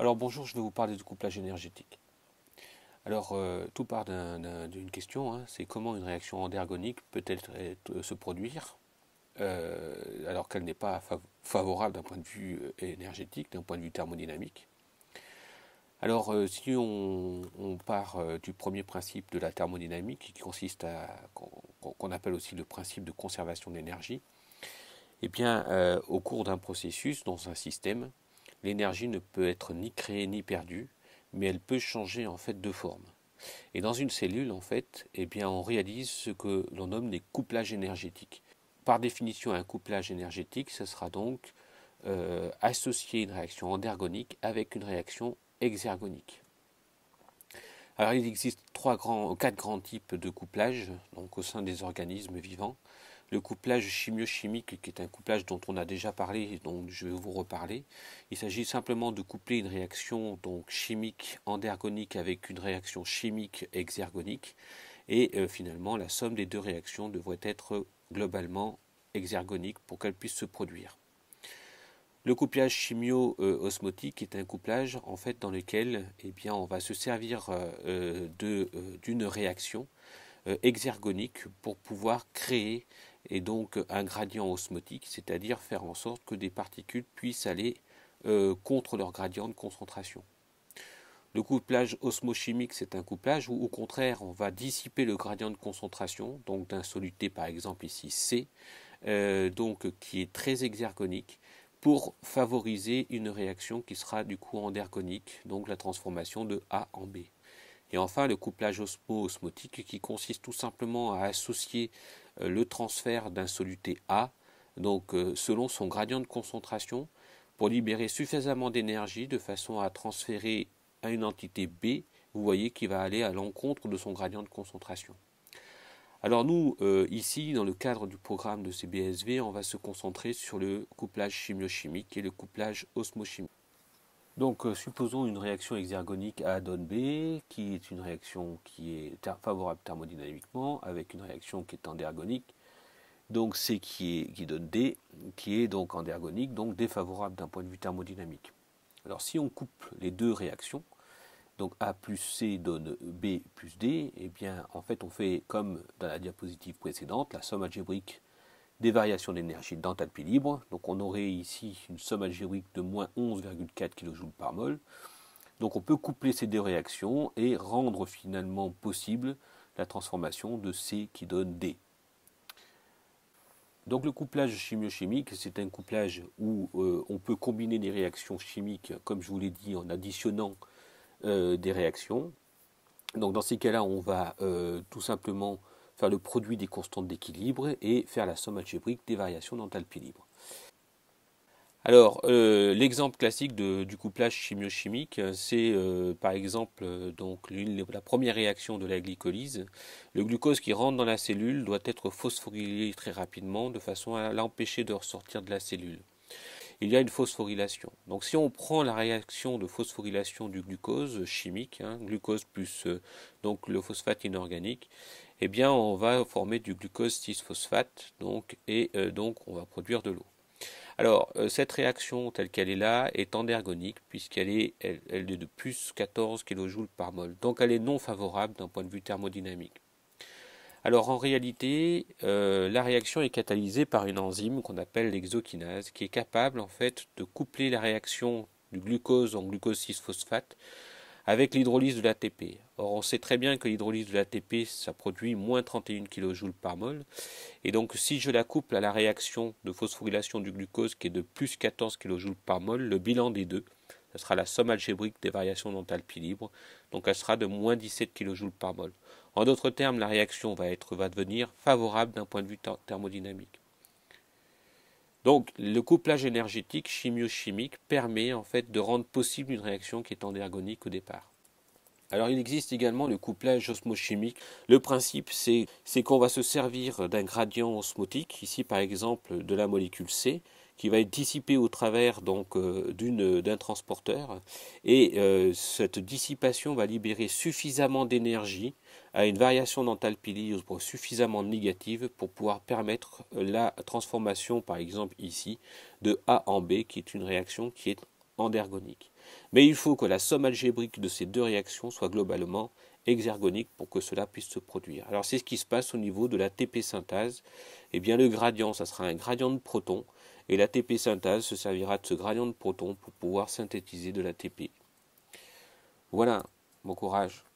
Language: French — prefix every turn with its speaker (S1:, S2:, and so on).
S1: Alors bonjour, je vais vous parler du couplage énergétique. Alors euh, tout part d'une question, hein. c'est comment une réaction endergonique peut elle se produire euh, alors qu'elle n'est pas favorable d'un point de vue euh, énergétique, d'un point de vue thermodynamique. Alors si on, part du premier principe de la thermodynamique qui consiste à qu'on appelle aussi le principe de conservation d'énergie, eh bien au cours d'un processus dans un système, l'énergie ne peut être ni créée ni perdue, mais elle peut changer en fait de forme. Et dans une cellule, en fait, eh bien, on réalise ce que l'on nomme des couplages énergétiques. Par définition, un couplage énergétique, ce sera donc euh, associer une réaction endergonique avec une réaction exergonique. Alors, il existe trois grands, quatre grands types de couplages donc, au sein des organismes vivants le couplage chimio-chimique, qui est un couplage dont on a déjà parlé et dont je vais vous reparler. Il s'agit simplement de coupler une réaction donc chimique endergonique avec une réaction chimique exergonique. Et euh, finalement, la somme des deux réactions devrait être globalement exergonique pour qu'elle puisse se produire. Le couplage chimio-osmotique est un couplage en fait dans lequel eh bien, on va se servir euh, euh, d'une réaction exergonique pour pouvoir créer et donc un gradient osmotique, c'est-à-dire faire en sorte que des particules puissent aller euh, contre leur gradient de concentration. Le couplage osmochimique, c'est un couplage où, au contraire, on va dissiper le gradient de concentration, donc d'un soluté par exemple ici C, euh, donc qui est très exergonique, pour favoriser une réaction qui sera du coup endergonique, donc la transformation de A en B. Et enfin, le couplage osmo-osmotique qui consiste tout simplement à associer euh, le transfert d'un soluté A, donc euh, selon son gradient de concentration, pour libérer suffisamment d'énergie de façon à transférer à une entité B, vous voyez qui va aller à l'encontre de son gradient de concentration. Alors nous, euh, ici, dans le cadre du programme de CBSV, on va se concentrer sur le couplage chimiochimique et le couplage osmochimique. Donc euh, supposons une réaction exergonique A donne B, qui est une réaction qui est favorable thermodynamiquement, avec une réaction qui est endergonique, donc C qui, est, qui donne D, qui est donc endergonique, donc défavorable d'un point de vue thermodynamique. Alors si on coupe les deux réactions, donc A plus C donne B plus D, et eh bien en fait on fait comme dans la diapositive précédente, la somme algébrique des variations d'énergie dans libre. Donc on aurait ici une somme algébrique de moins 11,4 kJ par mol. Donc on peut coupler ces deux réactions et rendre finalement possible la transformation de C qui donne D. Donc le couplage chimiochimique, c'est un couplage où euh, on peut combiner des réactions chimiques, comme je vous l'ai dit, en additionnant euh, des réactions. Donc dans ces cas-là, on va euh, tout simplement faire le produit des constantes d'équilibre et faire la somme algébrique des variations d'enthalpie libre. Alors, euh, l'exemple classique du couplage chimiochimique, euh, c'est euh, par exemple la première réaction de la glycolyse. Le glucose qui rentre dans la cellule doit être phosphorylé très rapidement de façon à l'empêcher de ressortir de la cellule il y a une phosphorylation. Donc si on prend la réaction de phosphorylation du glucose chimique, hein, glucose plus euh, donc le phosphate inorganique, eh bien on va former du glucose 6-phosphate, donc, et euh, donc on va produire de l'eau. Alors, euh, cette réaction telle qu'elle est là est endergonique, puisqu'elle est, elle, est de plus 14 kJ par mol. Donc, elle est non favorable d'un point de vue thermodynamique. Alors en réalité, euh, la réaction est catalysée par une enzyme qu'on appelle l'exokinase, qui est capable en fait de coupler la réaction du glucose en glucose 6-phosphate avec l'hydrolyse de l'ATP. Or, on sait très bien que l'hydrolyse de l'ATP, ça produit moins 31 kJ par mol. Et donc, si je la couple à la réaction de phosphorylation du glucose qui est de plus 14 kJ par mol, le bilan des deux ce sera la somme algébrique des variations d'enthalpie libre, donc elle sera de moins 17 kJ par mol. En d'autres termes, la réaction va, être, devenir favorable d'un point de vue thermodynamique. Donc, le couplage énergétique chimio-chimique permet en fait de rendre possible une réaction qui est endergonique au départ. Alors il existe également le couplage osmochimique. Le principe c'est qu'on va se servir d'un gradient osmotique, ici par exemple de la molécule C, qui va être dissipée au travers euh, d'un transporteur et euh, cette dissipation va libérer suffisamment d'énergie à une variation d'enthalpie suffisamment négative pour pouvoir permettre la transformation par exemple ici de A en B qui est une réaction qui est endergonique. Mais il faut que la somme algébrique de ces deux réactions soit globalement exergonique pour que cela puisse se produire. Alors c'est ce qui se passe au niveau de la TP synthase. Eh bien le gradient, ça sera un gradient de proton et la TP synthase se servira de ce gradient de proton pour pouvoir synthétiser de la TP. Voilà, bon courage.